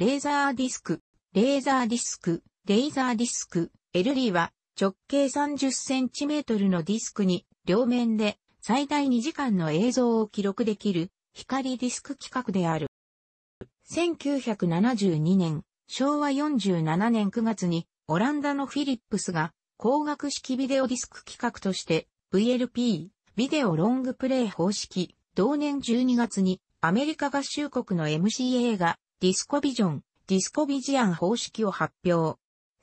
レーザーディスク、レーザーディスク、レーザーディスク、LD は直径 30cm のディスクに両面で最大2時間の映像を記録できる光ディスク規格である。1972年、昭和47年9月にオランダのフィリップスが光学式ビデオディスク規格として VLP、ビデオロングプレイ方式、同年12月にアメリカ合衆国の MCA がディスコビジョン、ディスコビジアン方式を発表。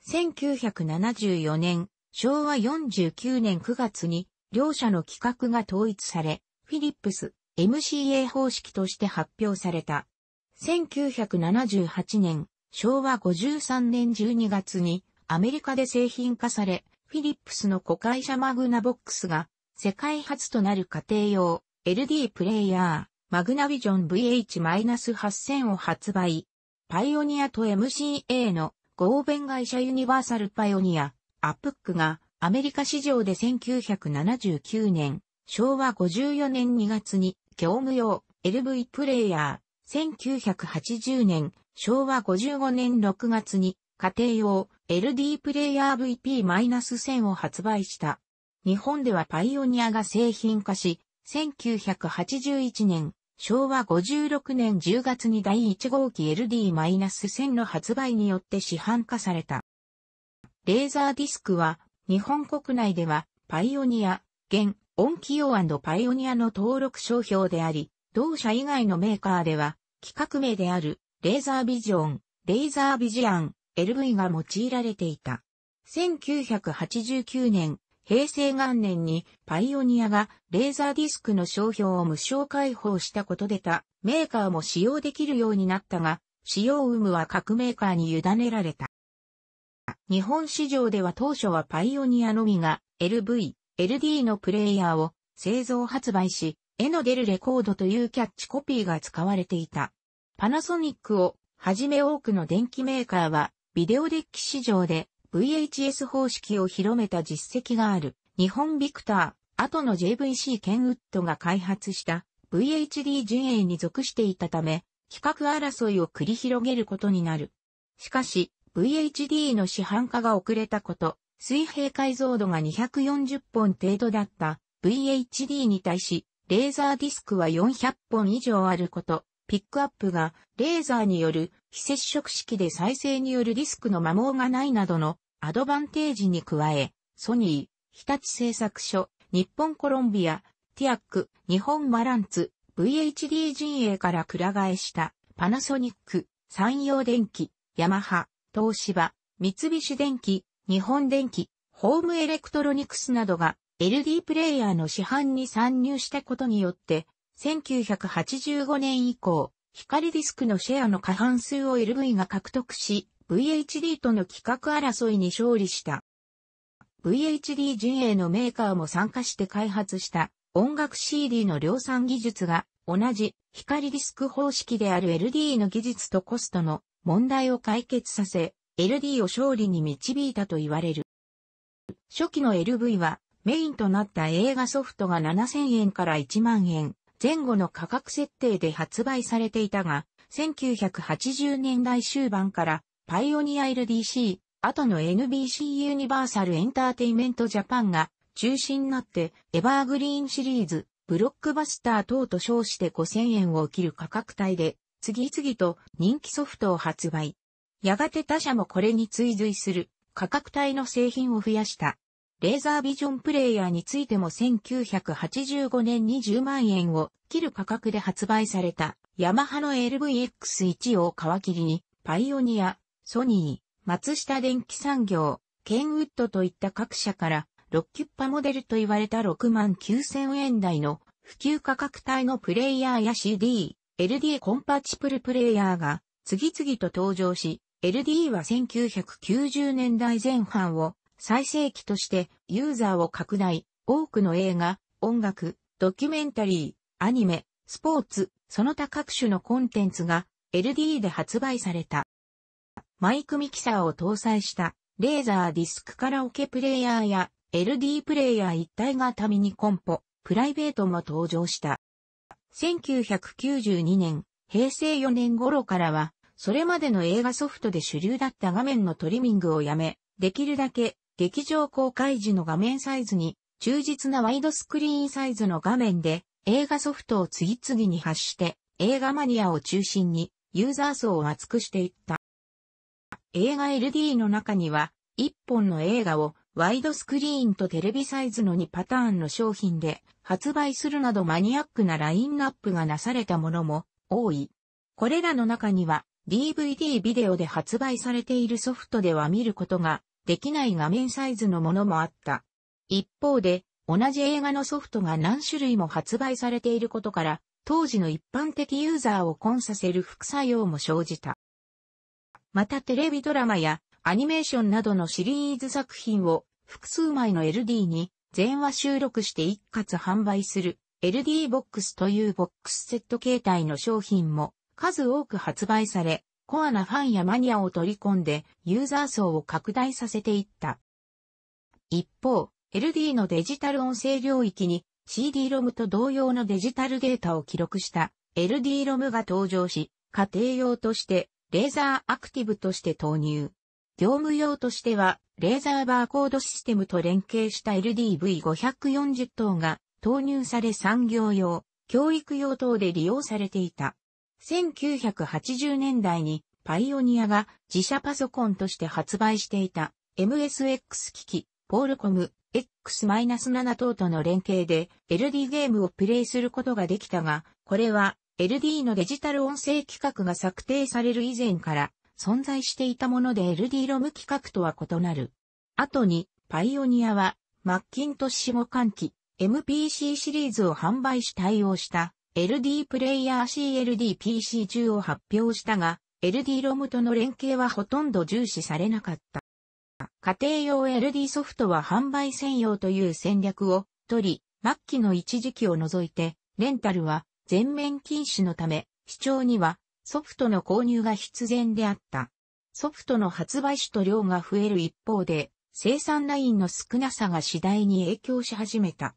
1974年、昭和49年9月に、両社の規格が統一され、フィリップス MCA 方式として発表された。1978年、昭和53年12月にアメリカで製品化され、フィリップスの子会社マグナボックスが世界初となる家庭用 LD プレイヤー、マグナビジョン VH-8000 を発売。パイオニアと MCA の合弁会社ユニバーサルパイオニア、アップックがアメリカ市場で1979年、昭和54年2月に業務用 LV プレイヤー、1980年、昭和55年6月に家庭用 LD プレイヤー VP-1000 を発売した。日本ではパイオニアが製品化し、1981年、昭和56年10月に第1号機 LD-1000 の発売によって市販化された。レーザーディスクは、日本国内では、パイオニア、現、オンキヨド・パイオニアの登録商標であり、同社以外のメーカーでは、企画名である、レーザービジョン、レーザービジアン、LV が用いられていた。1989年、平成元年にパイオニアがレーザーディスクの商標を無償開放したことでたメーカーも使用できるようになったが、使用有無は各メーカーに委ねられた。日本市場では当初はパイオニアのみが LV、LD のプレイヤーを製造発売し、絵の出るレコードというキャッチコピーが使われていた。パナソニックをはじめ多くの電機メーカーはビデオデッキ市場で VHS 方式を広めた実績がある日本ビクター、後の JVC ケンウッドが開発した VHD 陣営に属していたため、企画争いを繰り広げることになる。しかし、VHD の市販化が遅れたこと、水平解像度が240本程度だった VHD に対し、レーザーディスクは400本以上あること、ピックアップがレーザーによる非接触式で再生によるリスクの摩耗がないなどのアドバンテージに加え、ソニー、日立製作所、日本コロンビア、ティアック、日本マランツ、VHD 陣営からくら替えしたパナソニック、山陽電機、ヤマハ、東芝、三菱電機、日本電機、ホームエレクトロニクスなどが LD プレイヤーの市販に参入したことによって、1985年以降、光ディスクのシェアの過半数を LV が獲得し、VHD との企画争いに勝利した。VHD 陣営のメーカーも参加して開発した音楽 CD の量産技術が同じ光ディスク方式である LD の技術とコストの問題を解決させ、LD を勝利に導いたと言われる。初期の LV はメインとなった映画ソフトが7000円から1万円、前後の価格設定で発売されていたが、1980年代終盤からパイオニア LDC、後の NBC ユニバーサルエンターテイメントジャパンが中心になってエバーグリーンシリーズ、ブロックバスター等と称して5000円を切る価格帯で次々と人気ソフトを発売。やがて他社もこれに追随する価格帯の製品を増やした。レーザービジョンプレイヤーについても1985年に10万円を切る価格で発売されたヤマハの LVX1 を皮切りにパイオニア、ソニー、松下電機産業、ケンウッドといった各社から6キュッパモデルと言われた6万9000円台の普及価格帯のプレイヤーや CD、LD コンパチプルプレイヤーが次々と登場し、LD は1990年代前半を最盛期としてユーザーを拡大、多くの映画、音楽、ドキュメンタリー、アニメ、スポーツ、その他各種のコンテンツが LD で発売された。マイクミキサーを搭載したレーザーディスクカラオケプレイヤーや LD プレイヤー一体型ミニコンポ、プライベートも登場した。1992年、平成4年頃からは、それまでの映画ソフトで主流だった画面のトリミングをやめ、できるだけ劇場公開時の画面サイズに忠実なワイドスクリーンサイズの画面で映画ソフトを次々に発して映画マニアを中心にユーザー層を厚くしていった。映画 LD の中には1本の映画をワイドスクリーンとテレビサイズの2パターンの商品で発売するなどマニアックなラインナップがなされたものも多い。これらの中には DVD ビデオで発売されているソフトでは見ることができない画面サイズのものもあった。一方で、同じ映画のソフトが何種類も発売されていることから、当時の一般的ユーザーを混させる副作用も生じた。またテレビドラマやアニメーションなどのシリーズ作品を複数枚の LD に全話収録して一括販売する LD ボックスというボックスセット形態の商品も数多く発売され、コアなファンやマニアを取り込んでユーザー層を拡大させていった。一方、LD のデジタル音声領域に CD-ROM と同様のデジタルデータを記録した LD-ROM が登場し、家庭用としてレーザーアクティブとして投入。業務用としては、レーザーバーコードシステムと連携した LDV540 等が投入され産業用、教育用等で利用されていた。1980年代にパイオニアが自社パソコンとして発売していた MSX 機器、ポールコム X-7 等との連携で LD ゲームをプレイすることができたが、これは LD のデジタル音声規格が策定される以前から存在していたもので LD ロム規格とは異なる。後に、パイオニアは、マッキントッシュ互換機、MPC シリーズを販売し対応した LD プレイヤー CLD-PC 中を発表したが、LD-ROM との連携はほとんど重視されなかった。家庭用 LD ソフトは販売専用という戦略を取り、末期の一時期を除いて、レンタルは全面禁止のため、市長にはソフトの購入が必然であった。ソフトの発売種と量が増える一方で、生産ラインの少なさが次第に影響し始めた。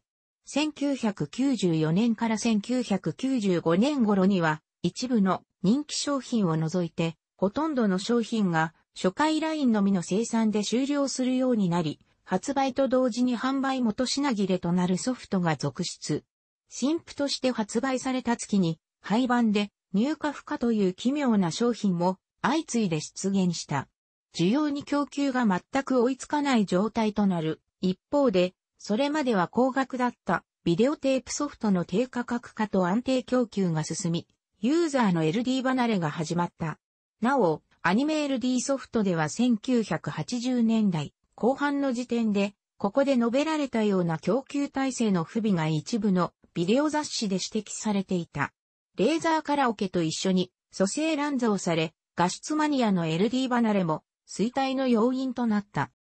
1994年から1995年頃には、一部の人気商品を除いて、ほとんどの商品が初回ラインのみの生産で終了するようになり、発売と同時に販売元品切れとなるソフトが続出。新譜として発売された月に、廃盤で入荷不可という奇妙な商品も相次いで出現した。需要に供給が全く追いつかない状態となる。一方で、それまでは高額だったビデオテープソフトの低価格化と安定供給が進み、ユーザーの LD 離れが始まった。なお、アニメ LD ソフトでは1980年代後半の時点で、ここで述べられたような供給体制の不備が一部のビデオ雑誌で指摘されていた。レーザーカラオケと一緒に蘇生乱造され、画質マニアの LD 離れも衰退の要因となった。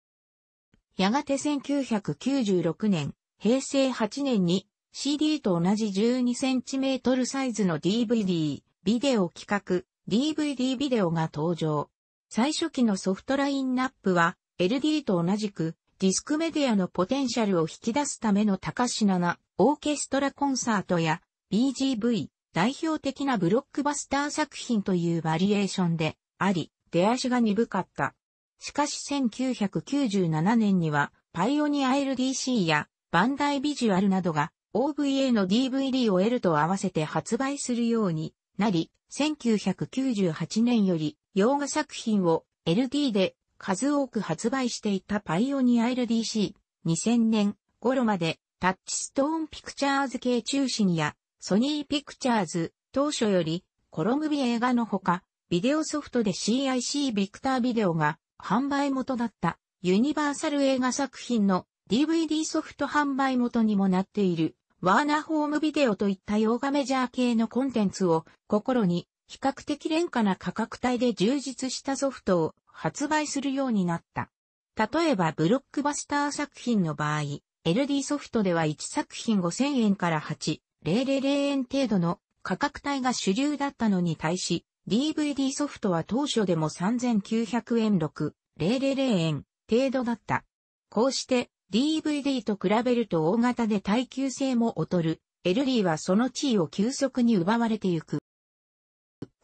やがて1996年、平成8年に CD と同じ 12cm サイズの DVD、ビデオ企画、DVD ビデオが登場。最初期のソフトラインナップは LD と同じくディスクメディアのポテンシャルを引き出すための高品なオーケストラコンサートや BGV 代表的なブロックバスター作品というバリエーションであり、出足が鈍かった。しかし1997年には、パイオニア LDC やバンダイビジュアルなどが OVA の DVD を L と合わせて発売するようになり、1998年より洋画作品を LD で数多く発売していたパイオニア LDC、2000年頃までタッチストーンピクチャーズ系中心やソニーピクチャーズ当初よりコロムビ映画のほかビデオソフトで CIC ビクタービデオが販売元だったユニバーサル映画作品の DVD ソフト販売元にもなっているワーナーホームビデオといった洋画メジャー系のコンテンツを心に比較的廉価な価格帯で充実したソフトを発売するようになった。例えばブロックバスター作品の場合、LD ソフトでは1作品5000円から8、000円程度の価格帯が主流だったのに対し、DVD ソフトは当初でも3900円6、000円程度だった。こうして DVD と比べると大型で耐久性も劣る。エルはその地位を急速に奪われてゆく。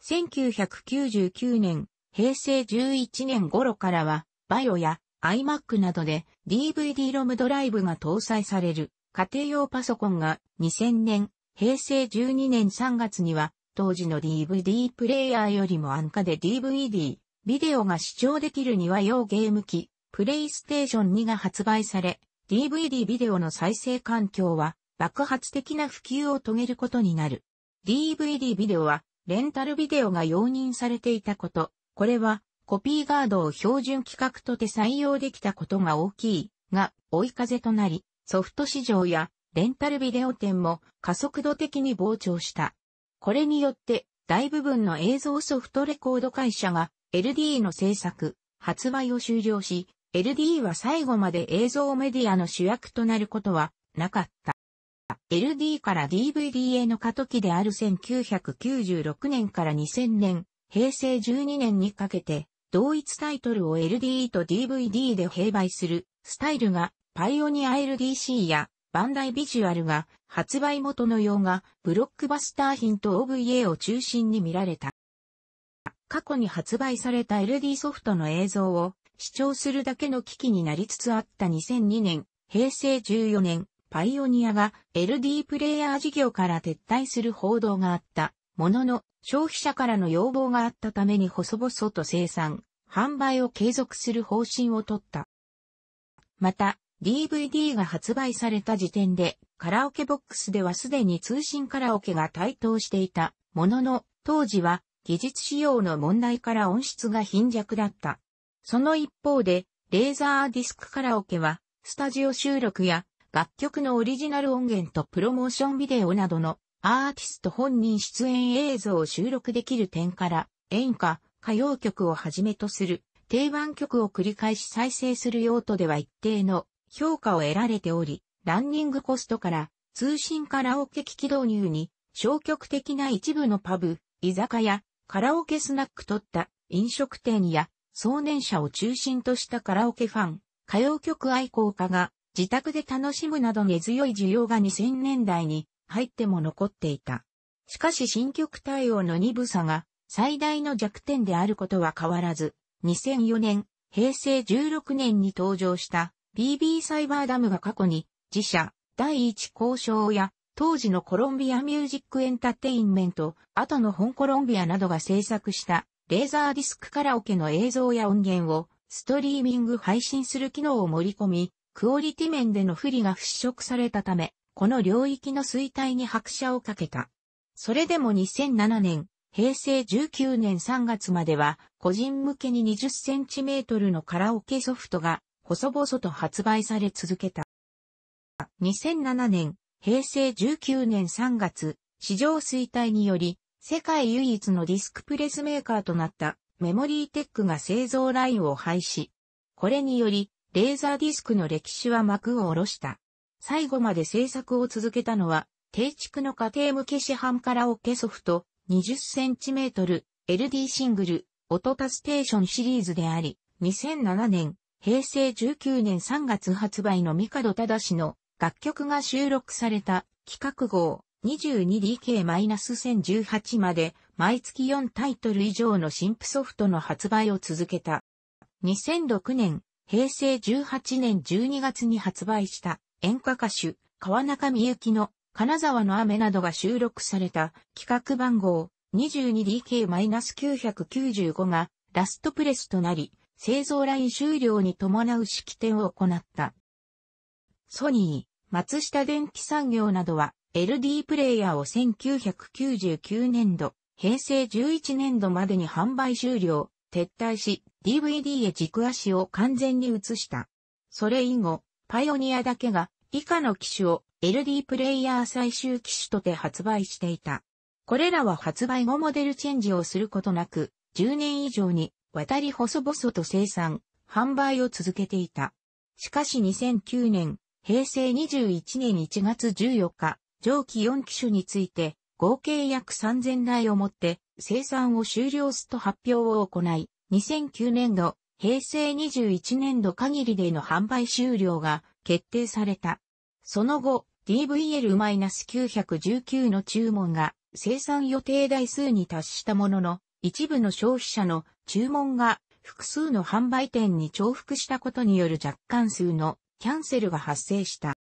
1999年、平成11年頃からは、バイオや iMac などで DVD ロムドライブが搭載される家庭用パソコンが2000年、平成12年3月には当時の DVD プレイヤーよりも安価で DVD、ビデオが視聴できる庭用ゲーム機、プレイステーション2が発売され、DVD ビデオの再生環境は爆発的な普及を遂げることになる。DVD ビデオはレンタルビデオが容認されていたこと、これはコピーガードを標準規格とて採用できたことが大きいが追い風となり、ソフト市場やレンタルビデオ店も加速度的に膨張した。これによって、大部分の映像ソフトレコード会社が LD の制作、発売を終了し、LD は最後まで映像メディアの主役となることはなかった。LD から DVD への過渡期である1996年から2000年、平成12年にかけて、同一タイトルを LD と DVD で併売するスタイルがパイオニア LDC やバンダイビジュアルが発売元の洋画、ブロックバスター品と OVA を中心に見られた。過去に発売された LD ソフトの映像を視聴するだけの機器になりつつあった2002年、平成14年、パイオニアが LD プレイヤー事業から撤退する報道があった。ものの、消費者からの要望があったために細々と生産、販売を継続する方針を取った。また、DVD が発売された時点で、カラオケボックスではすでに通信カラオケが台頭していたものの、当時は技術仕様の問題から音質が貧弱だった。その一方で、レーザーディスクカラオケは、スタジオ収録や楽曲のオリジナル音源とプロモーションビデオなどのアーティスト本人出演映像を収録できる点から、演歌、歌謡曲をはじめとする定番曲を繰り返し再生する用途では一定の評価を得られており、ランニングコストから通信カラオケ機器導入に消極的な一部のパブ、居酒屋、カラオケスナック取った飲食店や壮年者を中心としたカラオケファン、歌謡曲愛好家が自宅で楽しむなど根強い需要が2000年代に入っても残っていた。しかし新曲対応の鈍さが最大の弱点であることは変わらず、2004年、平成16年に登場した BB サイバーダムが過去に自社第一交渉や当時のコロンビアミュージックエンタテインメント、後の本コロンビアなどが制作したレーザーディスクカラオケの映像や音源をストリーミング配信する機能を盛り込み、クオリティ面での不利が払拭されたため、この領域の衰退に拍車をかけた。それでも2007年、平成19年3月までは、個人向けに20センチメートルのカラオケソフトが細々と発売され続けた。2007年、平成19年3月、市場衰退により、世界唯一のディスクプレスメーカーとなったメモリーテックが製造ラインを廃止。これにより、レーザーディスクの歴史は幕を下ろした。最後まで制作を続けたのは、低築の家庭向け市販カラオケソフト 20cm LD シングル、オトタステーションシリーズであり、2007年平成19年3月発売のミカド正の楽曲が収録された企画号 22DK-1018 まで毎月4タイトル以上の新譜ソフトの発売を続けた。2006年、平成18年12月に発売した演歌歌手川中美幸の金沢の雨などが収録された企画番号 22DK-995 がラストプレスとなり、製造ライン終了に伴う式典を行った。ソニー、松下電機産業などは LD プレイヤーを1999年度、平成11年度までに販売終了、撤退し DVD へ軸足を完全に移した。それ以後、パイオニアだけが以下の機種を LD プレイヤー最終機種とて発売していた。これらは発売後モデルチェンジをすることなく、10年以上に渡り細々と生産、販売を続けていた。しかし2009年、平成21年1月14日、上記4機種について、合計約3000台をもって生産を終了すと発表を行い、2009年度、平成21年度限りでの販売終了が決定された。その後、DVL-919 の注文が生産予定台数に達したものの、一部の消費者の注文が複数の販売店に重複したことによる若干数のキャンセルが発生した。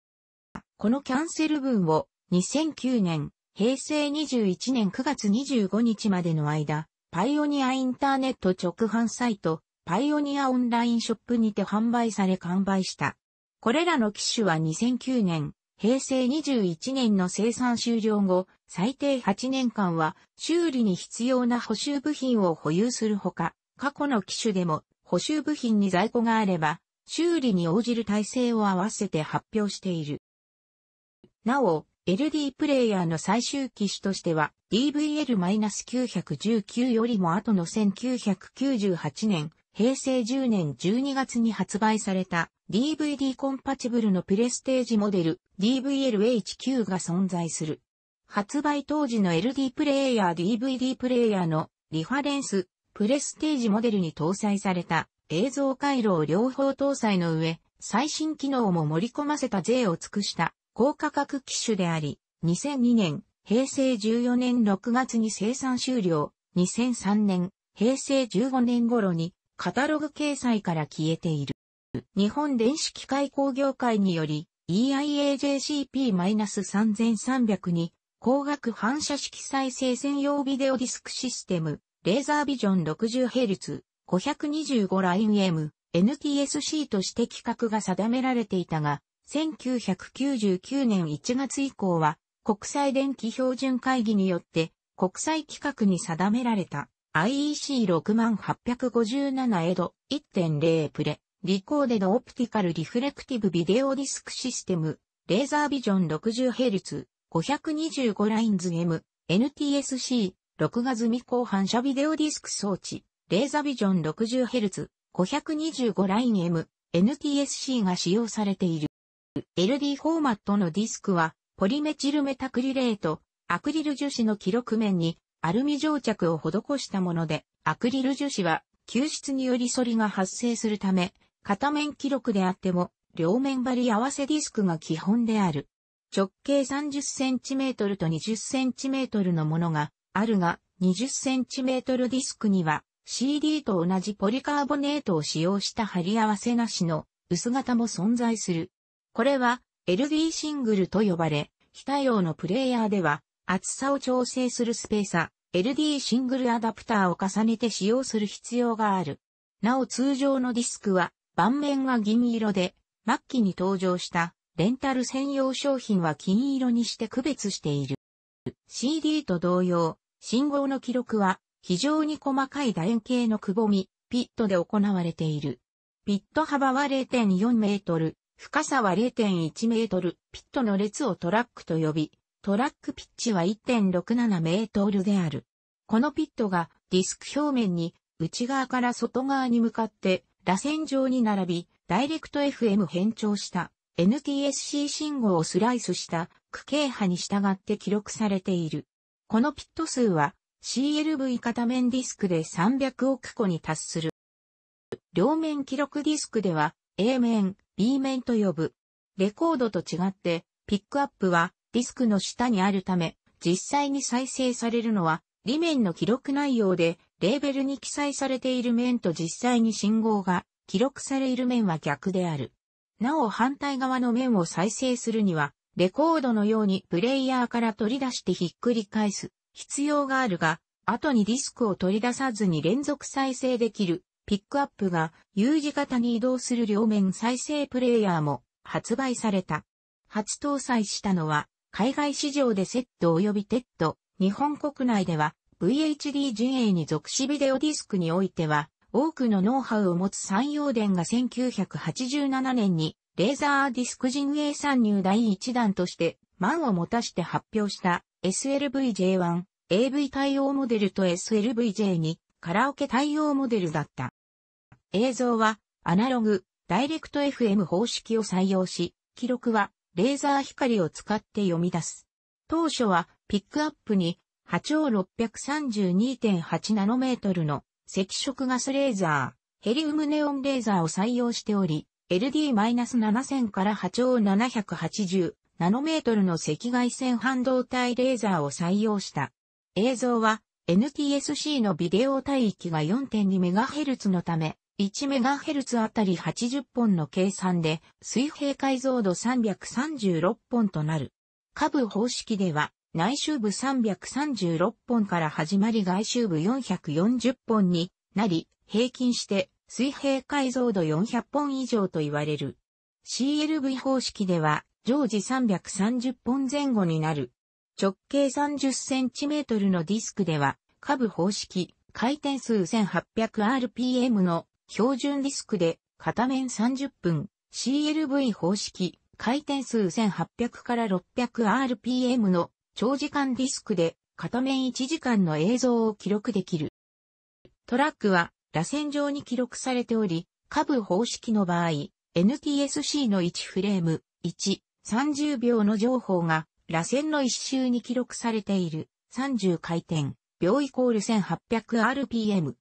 このキャンセル分を2009年、平成21年9月25日までの間、パイオニアインターネット直販サイト、パイオニアオンラインショップにて販売され完売した。これらの機種は2009年、平成21年の生産終了後、最低8年間は修理に必要な補修部品を保有するほか、過去の機種でも補修部品に在庫があれば、修理に応じる体制を合わせて発表している。なお、LD プレイヤーの最終機種としては、DVL-919 よりも後の1998年、平成10年12月に発売された DVD コンパチブルのプレステージモデル d v l h q が存在する。発売当時の LD プレイヤー DVD プレイヤーのリファレンスプレステージモデルに搭載された映像回路を両方搭載の上、最新機能も盛り込ませた税を尽くした高価格機種であり、2002年、平成14年6月に生産終了、2003年、平成15年頃にカタログ掲載から消えている。日本電子機械工業会により EIAJCP-3300 に光学反射式再生専用ビデオディスクシステム、レーザービジョン 60Hz、525ライン M、NTSC として規格が定められていたが、1999年1月以降は国際電気標準会議によって国際規格に定められた。IEC6 万857エド1.0プレ、リコーデドオプティカルリフレクティブビデオディスクシステム、レーザービジョン 60Hz、525ラインズ M、NTSC、録画済み後半射ビデオディスク装置、レーザービジョン 60Hz、525ライン M、NTSC が使用されている。LD フォーマットのディスクは、ポリメチルメタクリレート、アクリル樹脂の記録面に、アルミ蒸着を施したもので、アクリル樹脂は、吸湿により反りが発生するため、片面記録であっても、両面張り合わせディスクが基本である。直径 30cm と 20cm のものがあるが、20cm ディスクには CD と同じポリカーボネートを使用した貼り合わせなしの薄型も存在する。これは LD シングルと呼ばれ、非対応のプレイヤーでは厚さを調整するスペーサ LD シングルアダプターを重ねて使用する必要がある。なお通常のディスクは、盤面は銀色で、末期に登場したレンタル専用商品は金色にして区別している。CD と同様、信号の記録は非常に細かい楕円形のくぼみ、ピットで行われている。ピット幅は0.4メートル、深さは0.1メートル、ピットの列をトラックと呼び、トラックピッチは1.67メートルである。このピットがディスク表面に内側から外側に向かって螺旋状に並び、ダイレクト FM 変調した NTSC 信号をスライスした区形波に従って記録されている。このピット数は CLV 片面ディスクで300億個に達する。両面記録ディスクでは A 面、B 面と呼ぶ。レコードと違ってピックアップはディスクの下にあるため、実際に再生されるのは、理面の記録内容で、レーベルに記載されている面と実際に信号が記録される面は逆である。なお反対側の面を再生するには、レコードのようにプレイヤーから取り出してひっくり返す必要があるが、後にディスクを取り出さずに連続再生できるピックアップが U 字型に移動する両面再生プレイヤーも発売された。初搭載したのは海外市場でセット及びテッド、日本国内では VHD 陣営に属しビデオディスクにおいては、多くのノウハウを持つ三葉電が1987年にレーザーディスク陣営参入第1弾として満を持たして発表した SLVJ1 AV 対応モデルと SLVJ2 カラオケ対応モデルだった。映像はアナログ、ダイレクト FM 方式を採用し、記録はレーザー光を使って読み出す。当初はピックアップに波長632.8ナノメートルの赤色ガスレーザー、ヘリウムネオンレーザーを採用しており、LD-7000 から波長780ナノメートルの赤外線半導体レーザーを採用した。映像は NTSC のビデオ帯域が 4.2MHz のため、1MHz あたり80本の計算で、水平解像度336本となる。下部方式では、内周部336本から始まり外周部440本になり、平均して水平解像度400本以上と言われる。CLV 方式では常時330本前後になる。直径 30cm のディスクでは下部方式回転数 1800rpm の標準ディスクで片面30分 CLV 方式回転数1800から 600rpm の長時間ディスクで片面1時間の映像を記録できる。トラックは螺旋状に記録されており、下部方式の場合、NTSC の1フレーム、1、30秒の情報が螺旋の1周に記録されている30回転、秒イコール 1800rpm。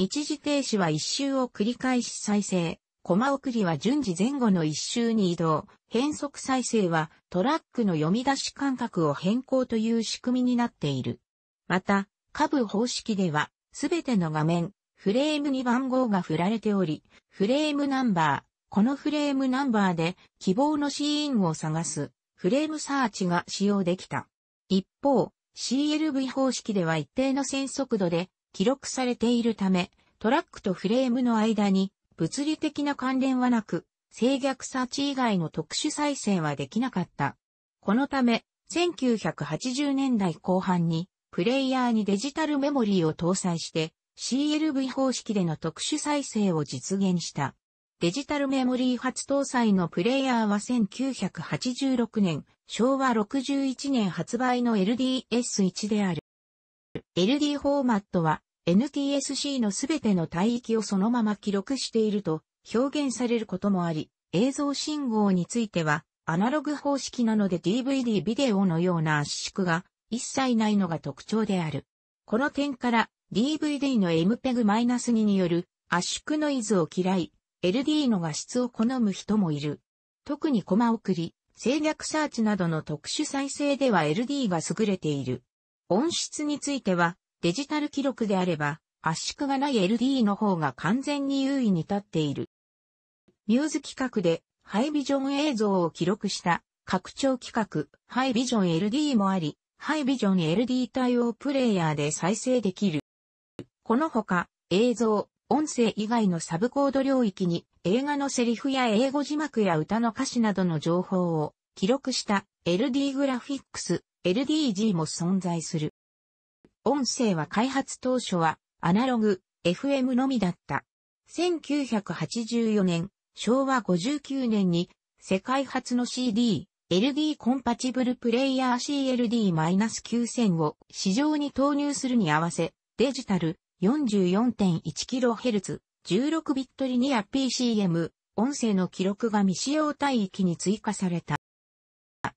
一時停止は一周を繰り返し再生。コマ送りは順次前後の一周に移動。変速再生はトラックの読み出し間隔を変更という仕組みになっている。また、下部方式では、すべての画面、フレームに番号が振られており、フレームナンバー、このフレームナンバーで希望のシーンを探すフレームサーチが使用できた。一方、CLV 方式では一定の線速度で記録されているため、トラックとフレームの間に物理的な関連はなく、制逆サーチ以外の特殊再生はできなかった。このため、1980年代後半に、プレイヤーにデジタルメモリーを搭載して、CLV 方式での特殊再生を実現した。デジタルメモリー初搭載のプレイヤーは1986年、昭和61年発売の LDS1 である。LD フォーマットは NTSC のすべての帯域をそのまま記録していると表現されることもあり、映像信号についてはアナログ方式なので DVD ビデオのような圧縮が一切ないのが特徴である。この点から DVD の MPEG-2 による圧縮ノイズを嫌い、LD の画質を好む人もいる。特にコマ送り、制約サーチなどの特殊再生では LD が優れている。音質については、デジタル記録であれば、圧縮がない LD の方が完全に優位に立っている。ミューズ企画で、ハイビジョン映像を記録した拡張規格、ハイビジョン LD もあり、ハイビジョン LD 対応プレイヤーで再生できる。このほか、映像、音声以外のサブコード領域に映画のセリフや英語字幕や歌の歌詞などの情報を記録した LD グラフィックス LDG も存在する。音声は開発当初はアナログ、FM のみだった。1984年、昭和59年に世界初の CD、LD コンパチブルプレイヤー CLD-9000 を市場に投入するに合わせ、デジタル 44.1kHz、16ビットリニア PCM、音声の記録が未使用帯域に追加された。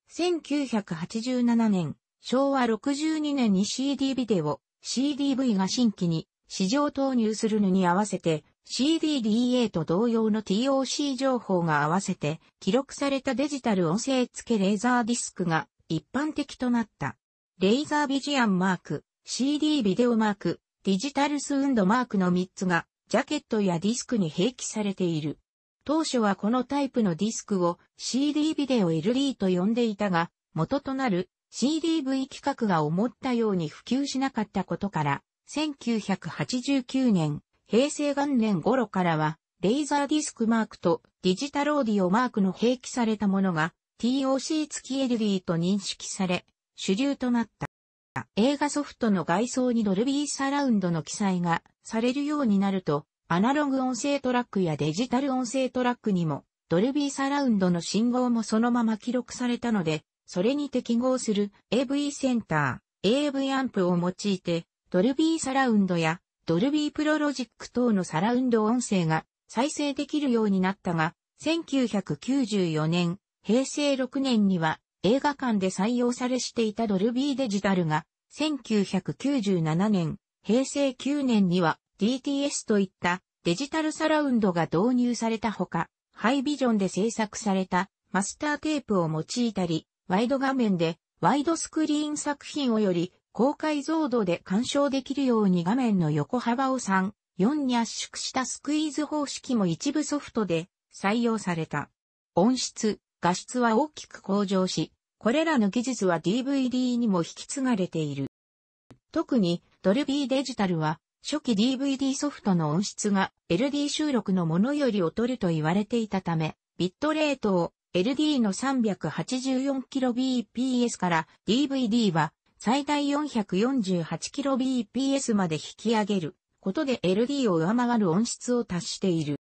1987年、昭和62年に CD ビデオ、CDV が新規に市場投入するのに合わせて、CDDA と同様の TOC 情報が合わせて、記録されたデジタル音声付けレーザーディスクが一般的となった。レーザービジアンマーク、CD ビデオマーク、ディジタルスウンドマークの3つが、ジャケットやディスクに併記されている。当初はこのタイプのディスクを CD ビデオ LD と呼んでいたが、元となる CDV 規格が思ったように普及しなかったことから、1989年、平成元年頃からは、レーザーディスクマークとデジタルオーディオマークの併記されたものが TOC 付き LD と認識され、主流となった。映画ソフトの外装にドルビーサラウンドの記載がされるようになると、アナログ音声トラックやデジタル音声トラックにも、ドルビーサラウンドの信号もそのまま記録されたので、それに適合する AV センター、AV アンプを用いて、ドルビーサラウンドやドルビープロロジック等のサラウンド音声が再生できるようになったが、1994年、平成6年には映画館で採用されしていたドルビーデジタルが、1997年、平成9年には DTS といったデジタルサラウンドが導入されたほか、ハイビジョンで制作されたマスターテープを用いたり、ワイド画面でワイドスクリーン作品をより高解像度で鑑賞できるように画面の横幅を3、4に圧縮したスクイーズ方式も一部ソフトで採用された。音質、画質は大きく向上し、これらの技術は DVD にも引き継がれている。特に、ドルビーデジタルは初期 DVD ソフトの音質が LD 収録のものより劣ると言われていたため、ビットレートを LD の 384kbps から DVD は最大 448kbps まで引き上げることで LD を上回る音質を達している。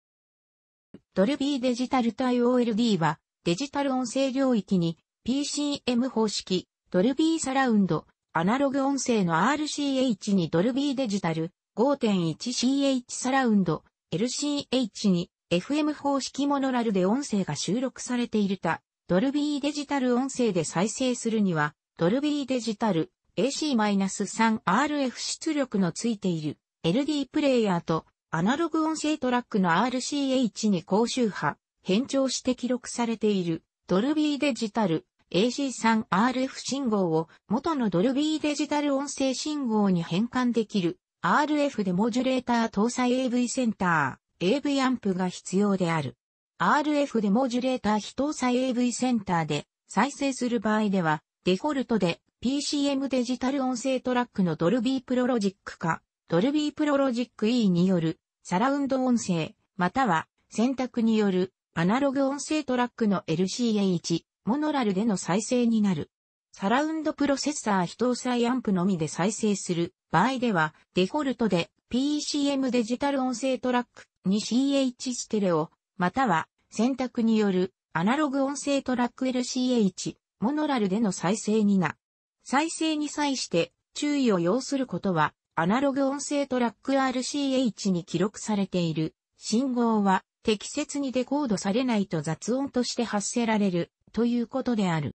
ドルビーデジタル対応 LD はデジタル音声領域に PCM 方式、ドルビーサラウンド、アナログ音声の RCH にドルビーデジタル、5.1CH サラウンド LCH に FM 方式モノラルで音声が収録されているた、ドルビーデジタル音声で再生するには、ドルビーデジタル AC-3RF 出力のついている LD プレイヤーとアナログ音声トラックの RCH に高周波、変調して記録されているドルビーデジタル AC3RF 信号を元のドルビーデジタル音声信号に変換できる RF デモジュレーター搭載 AV センター、AV アンプが必要である。RF デモジュレーター非搭載 AV センターで再生する場合では、デフォルトで PCM デジタル音声トラックのドルビープロロジックか、ドルビープロロジック E によるサラウンド音声、または選択によるアナログ音声トラックの LCH、モノラルでの再生になる。サラウンドプロセッサー非搭載アンプのみで再生する場合では、デフォルトで PCM デジタル音声トラックに CH ステレオ、または選択によるアナログ音声トラック LCH、モノラルでの再生にな。再生に際して注意を要することは、アナログ音声トラック RCH に記録されている信号は適切にデコードされないと雑音として発せられるということである。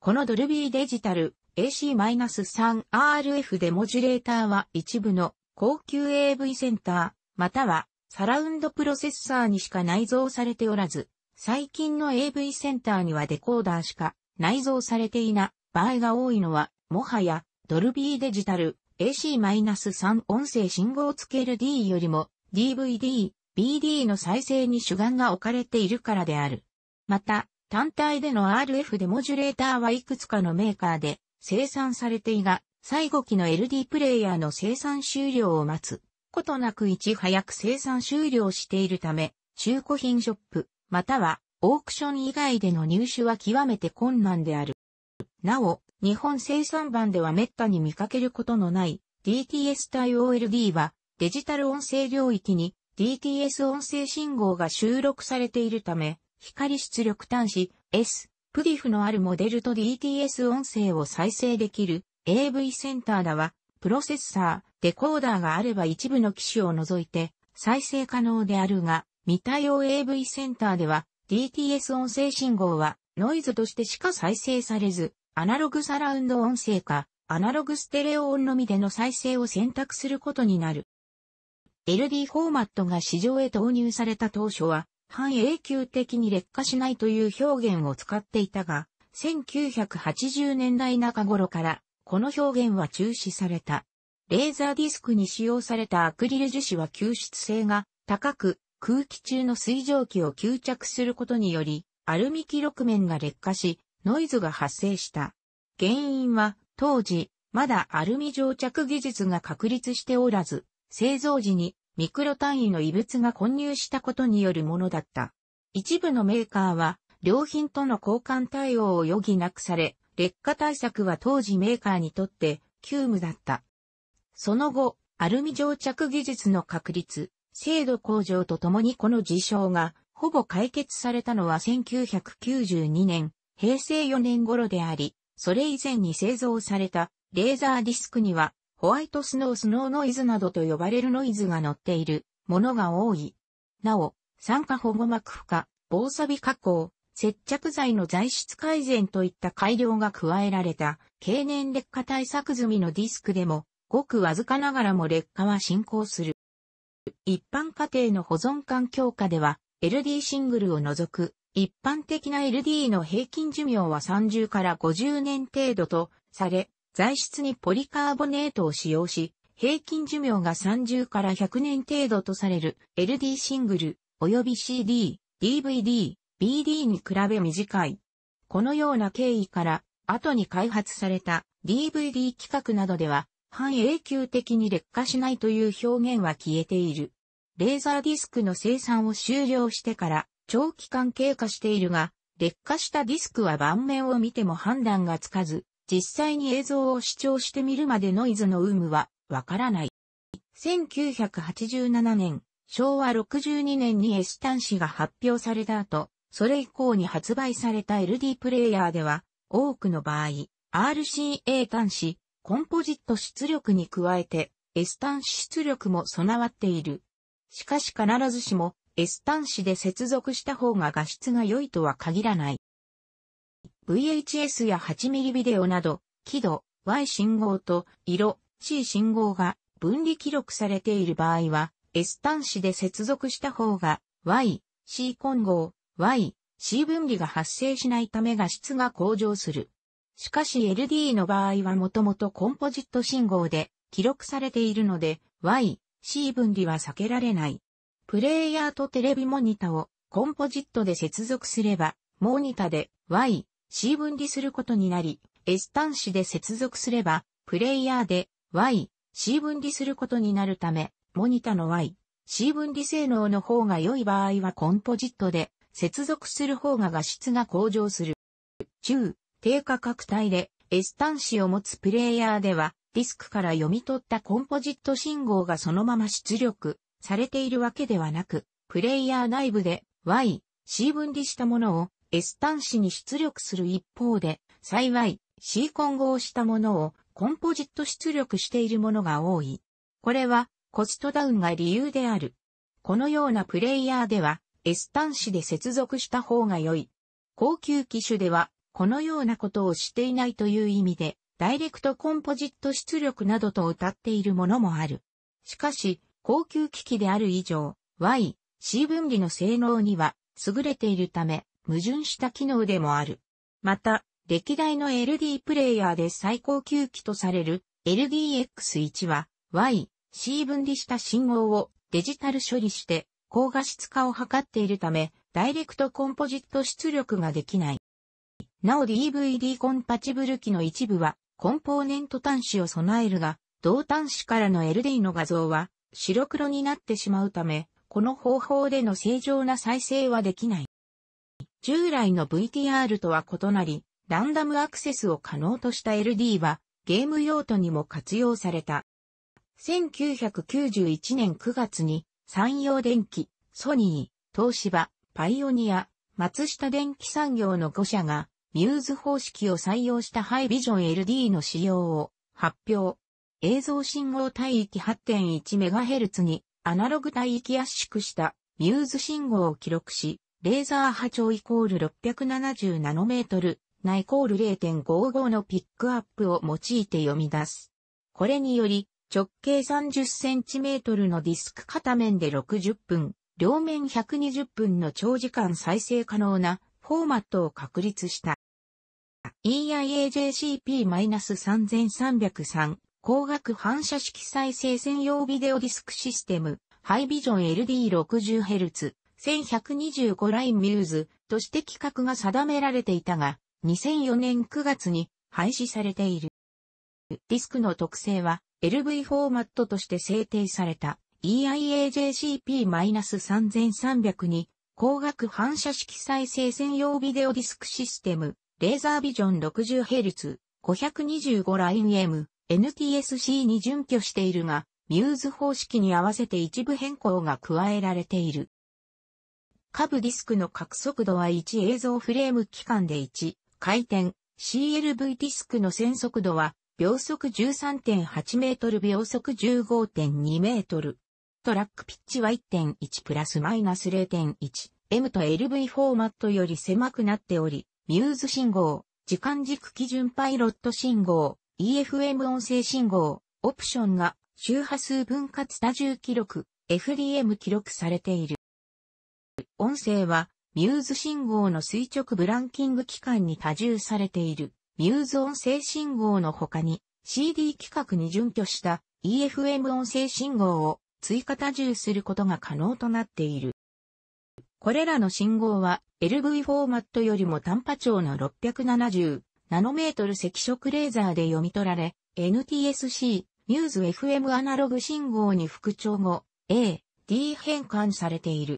このドルビーデジタル AC-3RF デモジュレーターは一部の高級 AV センター、またはサラウンドプロセッサーにしか内蔵されておらず、最近の AV センターにはデコーダーしか内蔵されていない場合が多いのは、もはやドルビーデジタル AC-3 音声信号付ける D よりも DVD、BD の再生に主眼が置かれているからである。また、単体での RF デモジュレーターはいくつかのメーカーで生産されていが、最後期の LD プレイヤーの生産終了を待つことなくいち早く生産終了しているため、中古品ショップ、またはオークション以外での入手は極めて困難である。なお、日本生産版では滅多に見かけることのない DTS 対 OLD はデジタル音声領域に DTS 音声信号が収録されているため、光出力端子 S プディフのあるモデルと DTS 音声を再生できる AV センターだは、プロセッサー、デコーダーがあれば一部の機種を除いて再生可能であるが、未対応 AV センターでは DTS 音声信号はノイズとしてしか再生されず、アナログサラウンド音声か、アナログステレオ音のみでの再生を選択することになる。LD フォーマットが市場へ投入された当初は、半永久的に劣化しないという表現を使っていたが、1980年代中頃から、この表現は中止された。レーザーディスクに使用されたアクリル樹脂は吸湿性が高く、空気中の水蒸気を吸着することにより、アルミ記録面が劣化し、ノイズが発生した。原因は、当時、まだアルミ乗着技術が確立しておらず、製造時にミクロ単位の異物が混入したことによるものだった。一部のメーカーは、良品との交換対応を余儀なくされ、劣化対策は当時メーカーにとって急務だった。その後、アルミ蒸着技術の確立、精度向上とともにこの事象がほぼ解決されたのは1992年、平成4年頃であり、それ以前に製造されたレーザーディスクにはホワイトスノースノーノイズなどと呼ばれるノイズが乗っているものが多い。なお、酸化保護膜負荷、防錆加工、接着剤の材質改善といった改良が加えられた、経年劣化対策済みのディスクでも、ごくわずかながらも劣化は進行する。一般家庭の保存環境下では、LD シングルを除く、一般的な LD の平均寿命は30から50年程度とされ、材質にポリカーボネートを使用し、平均寿命が30から100年程度とされる LD シングル、及び CD、DVD、BD に比べ短い。このような経緯から、後に開発された DVD 規格などでは、半永久的に劣化しないという表現は消えている。レーザーディスクの生産を終了してから長期間経過しているが、劣化したディスクは盤面を見ても判断がつかず、実際に映像を視聴してみるまでノイズの有無はわからない。1987年、昭和62年にエスタン氏が発表された後、それ以降に発売された LD プレイヤーでは、多くの場合、RCA 端子、コンポジット出力に加えて、S 端子出力も備わっている。しかし必ずしも、S 端子で接続した方が画質が良いとは限らない。VHS や 8mm ビデオなど、輝度、Y 信号と色、C 信号が分離記録されている場合は、S 端子で接続した方が、Y、C 混合、Y、C 分離が発生しないため画質が向上する。しかし LD の場合はもともとコンポジット信号で記録されているので、Y、C 分離は避けられない。プレイヤーとテレビモニタをコンポジットで接続すれば、モニタで Y、C 分離することになり、S 端子で接続すれば、プレイヤーで Y、C 分離することになるため、モニタの Y、C 分離性能の方が良い場合はコンポジットで、接続する方が画質が向上する。中、低価格帯で S 端子を持つプレイヤーでは、ディスクから読み取ったコンポジット信号がそのまま出力されているわけではなく、プレイヤー内部で Y、C 分離したものを S 端子に出力する一方で、幸い、C 混合したものをコンポジット出力しているものが多い。これはコストダウンが理由である。このようなプレイヤーでは S 端子で接続した方が良い。高級機種ではこのようなことをしていないという意味で、ダイレクトコンポジット出力などと謳っているものもある。しかし、高級機器である以上、Y、C 分離の性能には優れているため、矛盾した機能でもある。また、歴代の LD プレイヤーで最高級機とされる LDX1 は Y、C 分離した信号をデジタル処理して高画質化を図っているため、ダイレクトコンポジット出力ができない。なお DVD コンパチブル機の一部はコンポーネント端子を備えるが、同端子からの LD の画像は白黒になってしまうため、この方法での正常な再生はできない。従来の VTR とは異なり、ランダムアクセスを可能とした LD は、ゲーム用途にも活用された。1991年9月に、山陽電機、ソニー、東芝、パイオニア、松下電機産業の5社が、ミューズ方式を採用したハイビジョン LD の仕様を発表。映像信号帯域 8.1MHz にアナログ帯域圧縮したミューズ信号を記録し、レーザー波長イコール670ナノメートル、内イコール0.55のピックアップを用いて読み出す。これにより、直径30センチメートルのディスク片面で60分、両面120分の長時間再生可能なフォーマットを確立した。EIAJCP-3303 光学反射式再生専用ビデオディスクシステムハイビジョン LD60Hz 1125ラインミューズとして規格が定められていたが、2004年9月に廃止されている。ディスクの特性は LV フォーマットとして制定された EIAJCP-3300 に光学反射式再生専用ビデオディスクシステム、レーザービジョン 60Hz、525ライン M、NTSC に準拠しているが、ミューズ方式に合わせて一部変更が加えられている。下ディスクの角速度は1映像フレーム期間で1回転、CLV ディスクの線速度は秒速13.8メートル秒速15.2メートル。トラックピッチは1.1プラスマイナス 0.1M と LV フォーマットより狭くなっており、ミューズ信号、時間軸基準パイロット信号、EFM 音声信号、オプションが周波数分割多重記録、FDM 記録されている。音声は、ミューズ信号の垂直ブランキング機関に多重されている、ミューズ音声信号の他に、CD 規格に準拠した EFM 音声信号を追加多重することが可能となっている。これらの信号は LV フォーマットよりも短波長の670ナノメートル赤色レーザーで読み取られ、NTSC、ミューズ FM アナログ信号に復調後、A、D 変換されている。